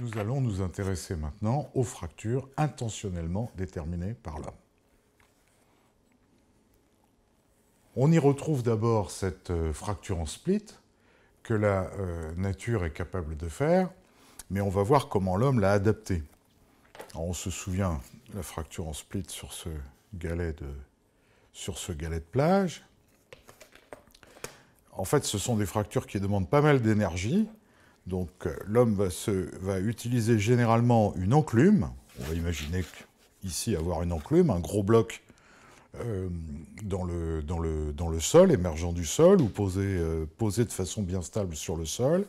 nous allons nous intéresser maintenant aux fractures intentionnellement déterminées par l'homme. On y retrouve d'abord cette euh, fracture en split que la euh, nature est capable de faire, mais on va voir comment l'homme l'a adaptée. on se souvient de la fracture en split sur ce galet de, sur ce galet de plage. En fait, ce sont des fractures qui demandent pas mal d'énergie, donc euh, l'homme va, utiliser généralement une enclume. On va imaginer ici avoir une enclume, un gros bloc euh, dans, le, sol, émergeant du sol, ou euh, posé, de façon bien stable sur le sol.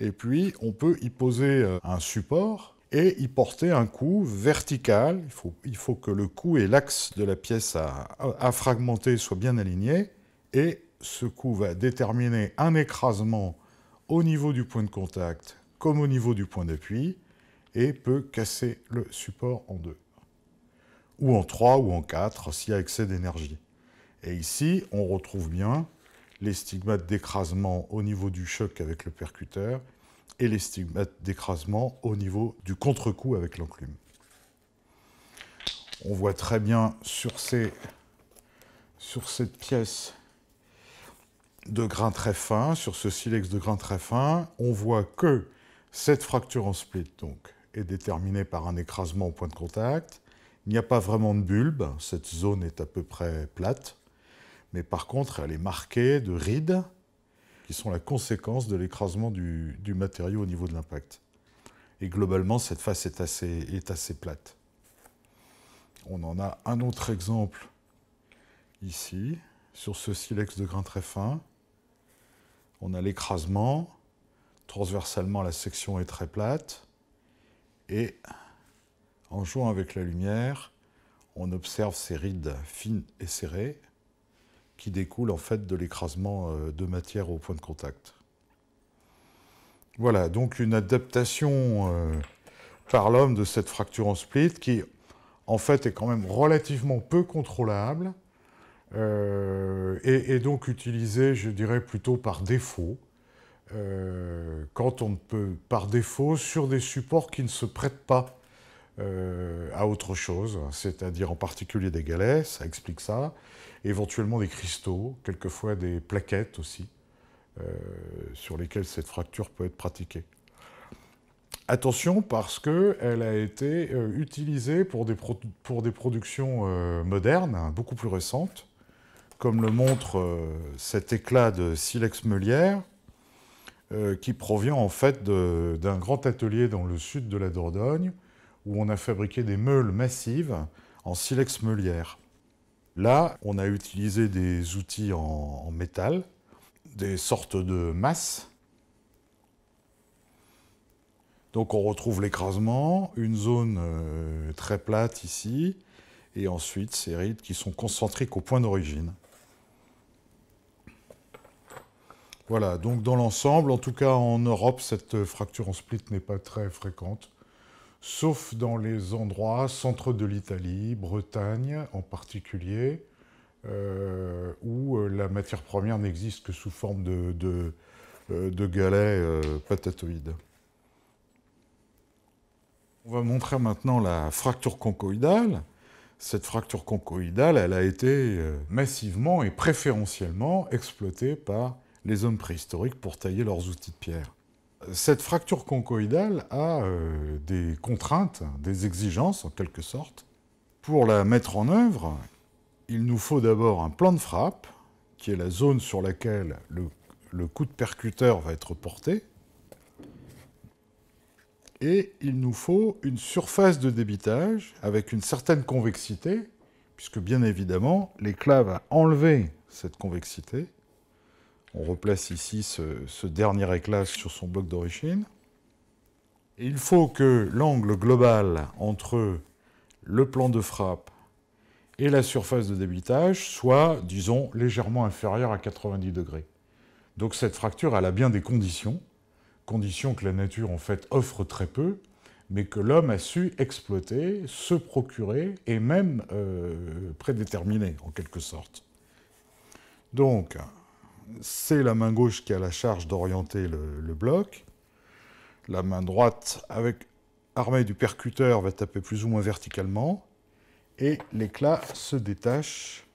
Et puis on peut y poser un support et y porter un coup vertical. Il faut, que le coup et l'axe de la pièce à, à fragmenter soient bien alignés. Et ce coup va déterminer un écrasement au niveau du point de contact comme au niveau du point d'appui et peut casser le support en deux. Ou en trois ou en quatre s'il y a excès d'énergie. Et ici, on retrouve bien les stigmates d'écrasement au niveau du choc avec le percuteur et les stigmates d'écrasement au niveau du contre-coup avec l'enclume. On voit très bien sur, sur cette pièce de grain très fin, sur ce silex de grains très fin, on voit que cette fracture en split donc, est déterminée par un écrasement au point de contact. Il n'y a pas vraiment de bulbe, cette zone est à peu près plate, mais par contre elle est marquée de rides qui sont la conséquence de l'écrasement du, matériau au niveau de l'impact. Et globalement, cette face est assez, est assez plate. On en a un autre exemple ici, sur ce silex de grains très fin on a l'écrasement, transversalement la section est très plate, et en jouant avec la lumière, on observe ces rides fines et serrées qui découlent en fait de l'écrasement euh, de matière au point de contact. Voilà, donc une adaptation euh, par l'homme de cette fracture en split qui en fait est quand même relativement peu contrôlable, euh, et, donc utilisé, je dirais, plutôt par défaut, euh, quand on peut, par défaut, sur des supports qui ne se prêtent pas euh, à autre chose, c'est-à-dire en particulier des galets, ça explique ça, éventuellement des cristaux, quelquefois des plaquettes aussi, sur lesquelles cette fracture peut être pratiquée. Attention parce qu'elle a été utilisée pour des, productions modernes, hein, beaucoup plus récentes, comme le montre euh, cet éclat de silex meulière, euh, qui provient en fait d'un grand atelier dans le sud de la Dordogne, où on a fabriqué des meules massives en silex meulière. Là, on a utilisé des outils en, métal, des sortes de masses. Donc on retrouve l'écrasement, une zone euh, très plate ici, et ensuite ces rides qui sont concentriques au point d'origine. Voilà, donc dans l'ensemble, en tout cas en Europe, cette fracture en split n'est pas très fréquente, sauf dans les endroits centre de l'Italie, Bretagne en particulier, euh, où euh, la matière première n'existe que sous forme de, euh, galets patatoïdes. On va montrer maintenant la fracture concoïdale. Cette fracture concoïdale, elle a été massivement et préférentiellement exploitée par les hommes préhistoriques pour tailler leurs outils de pierre. Cette fracture concoïdale a euh, des contraintes, des exigences en quelque sorte. Pour la mettre en œuvre, il nous faut d'abord un plan de frappe, qui est la zone sur laquelle le, le coup de percuteur va être porté, et il nous faut une surface de débitage avec une certaine convexité, puisque bien évidemment, l'éclat va enlever cette convexité, on replace ici ce, dernier éclat sur son bloc d'origine. Il faut que l'angle global entre le plan de frappe et la surface de débitage soit, disons, légèrement inférieur à 90 degrés. Donc cette fracture, elle a bien des conditions, conditions que la nature en fait offre très peu, mais que l'homme a su exploiter, se procurer et même euh, prédéterminer en quelque sorte. Donc, c'est la main gauche qui a la charge d'orienter le, bloc. La main droite, avec armée du percuteur, va taper plus ou moins verticalement. Et l'éclat se détache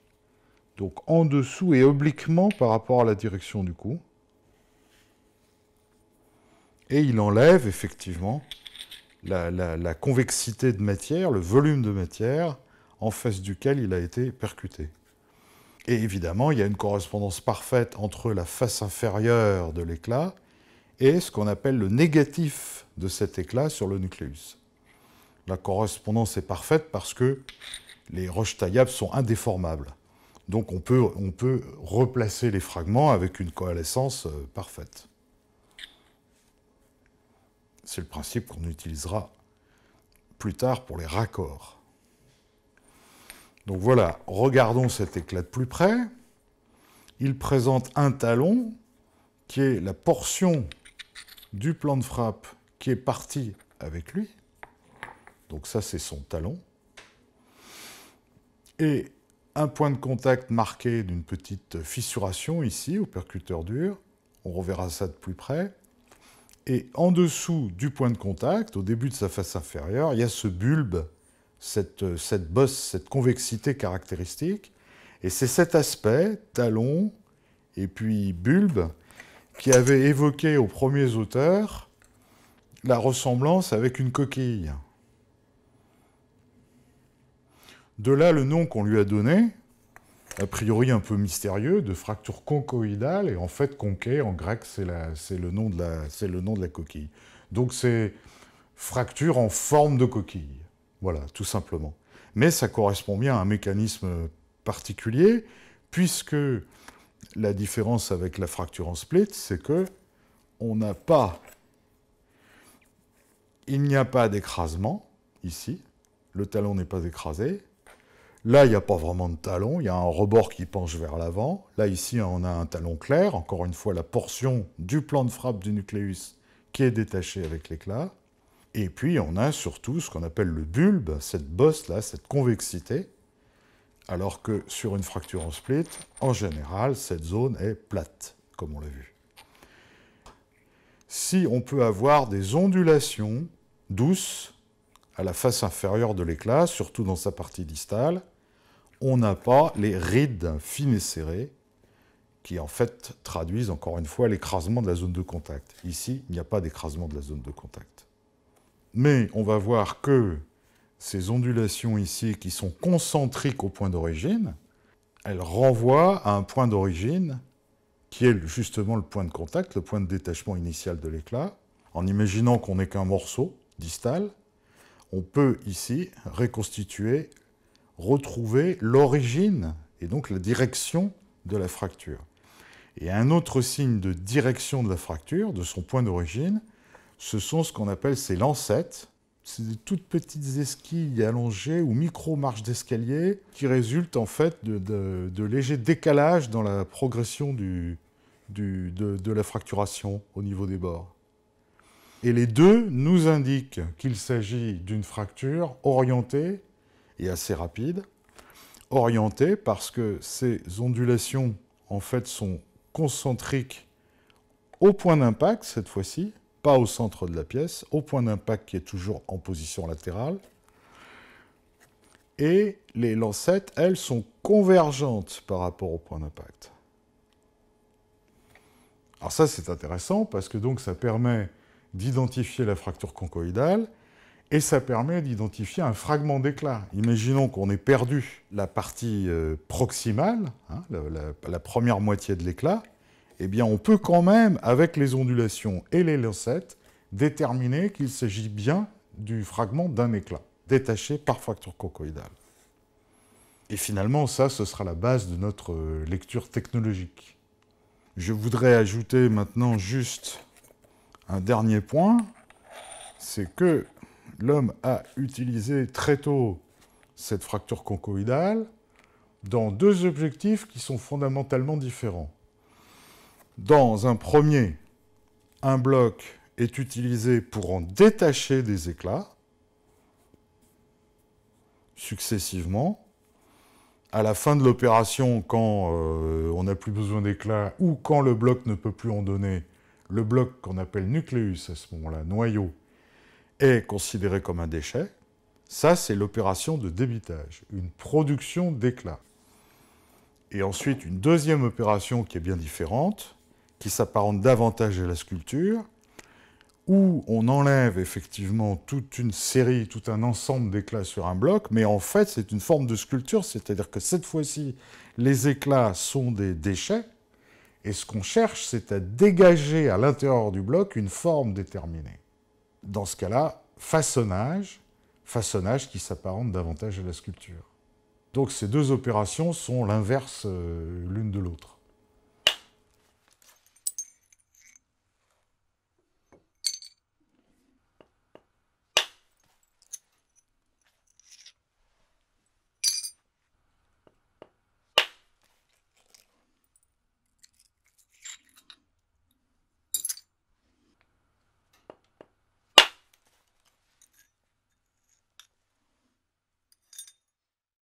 donc en dessous et obliquement par rapport à la direction du coup. Et il enlève effectivement la convexité de matière, le volume de matière en face duquel il a été percuté. Et évidemment, il y a une correspondance parfaite entre la face inférieure de l'éclat et ce qu'on appelle le négatif de cet éclat sur le nucléus. La correspondance est parfaite parce que les roches taillables sont indéformables. Donc on peut, on peut replacer les fragments avec une coalescence euh, parfaite. C'est le principe qu'on utilisera plus tard pour les raccords. Donc voilà, regardons cet éclat de plus près. Il présente un talon qui est la portion du plan de frappe qui est partie avec lui. Donc ça, c'est son talon. Et un point de contact marqué d'une petite fissuration ici au percuteur dur. On reverra ça de plus près. Et en dessous du point de contact, au début de sa face inférieure, il y a ce bulbe euh, cette, bosse, cette convexité caractéristique. Et c'est cet aspect, talon et puis bulbe, qui avait évoqué aux premiers auteurs la ressemblance avec une coquille. De là le nom qu'on lui a donné, a priori un peu mystérieux, de fracture conchoïdale, et en fait, conqué, en grec, c'est le nom de la coquille. Donc c'est fracture en forme de coquille. Voilà, tout simplement. Mais ça correspond bien à un mécanisme particulier, puisque la différence avec la fracture en split, c'est que on n'a pas, il n'y a pas d'écrasement ici, le talon n'est pas écrasé. Là, il n'y a pas vraiment de talon, il y a un rebord qui penche vers l'avant. Là, ici, on a un talon clair, encore une fois, la portion du plan de frappe du nucléus qui est détachée avec l'éclat. Et puis on a surtout ce qu'on appelle le bulbe, cette bosse-là, cette convexité, alors que sur une fracture en split, en général, cette zone est plate, comme on l'a vu. Si on peut avoir des ondulations douces à la face inférieure de l'éclat, surtout dans sa partie distale, on n'a pas les rides fines et serrées qui en fait traduisent encore une fois l'écrasement de la zone de contact. Ici, il n'y a pas d'écrasement de la zone de contact mais on va voir que ces ondulations ici, qui sont concentriques au point d'origine, elles renvoient à un point d'origine qui est justement le point de contact, le point de détachement initial de l'éclat. En imaginant qu'on n'est qu'un morceau distal, on peut ici reconstituer, retrouver l'origine et donc la direction de la fracture. Et un autre signe de direction de la fracture, de son point d'origine, ce sont ce qu'on appelle ces lancettes. C'est des toutes petites esquilles allongées ou micro-marches d'escalier qui résultent en fait de, légers décalages dans la progression de, de la fracturation au niveau des bords. Et les deux nous indiquent qu'il s'agit d'une fracture orientée et assez rapide. Orientée parce que ces ondulations en fait sont concentriques au point d'impact cette fois-ci, pas au centre de la pièce, au point d'impact qui est toujours en position latérale. Et les lancettes, elles, sont convergentes par rapport au point d'impact. Alors ça, c'est intéressant parce que donc ça permet d'identifier la fracture concoïdale et ça permet d'identifier un fragment d'éclat. Imaginons qu'on ait perdu la partie euh, proximale, hein, la première moitié de l'éclat, eh bien, on peut quand même, avec les ondulations et les lancettes, déterminer qu'il s'agit bien du fragment d'un éclat, détaché par fracture concoïdale. Et finalement, ça, ce sera la base de notre euh, lecture technologique. Je voudrais ajouter maintenant juste un dernier point, c'est que l'homme a utilisé très tôt cette fracture concoïdale dans deux objectifs qui sont fondamentalement différents dans un premier, un bloc est utilisé pour en détacher des éclats successivement. À la fin de l'opération, quand euh, on n'a plus besoin d'éclats ou quand le bloc ne peut plus en donner, le bloc qu'on appelle nucléus à ce moment-là, noyau, est considéré comme un déchet. Ça, c'est l'opération de débitage, une production d'éclats. Et ensuite, une deuxième opération qui est bien différente, qui s'apparente davantage à la sculpture, où on enlève effectivement toute une série, tout un ensemble d'éclats sur un bloc, mais en fait c'est une forme de sculpture, c'est-à-dire que cette fois-ci, les éclats sont des déchets, et ce qu'on cherche, c'est à dégager à l'intérieur du bloc une forme déterminée. Dans ce cas-là, façonnage, façonnage qui s'apparente davantage à la sculpture. Donc ces deux opérations sont l'inverse euh, l'une de l'autre.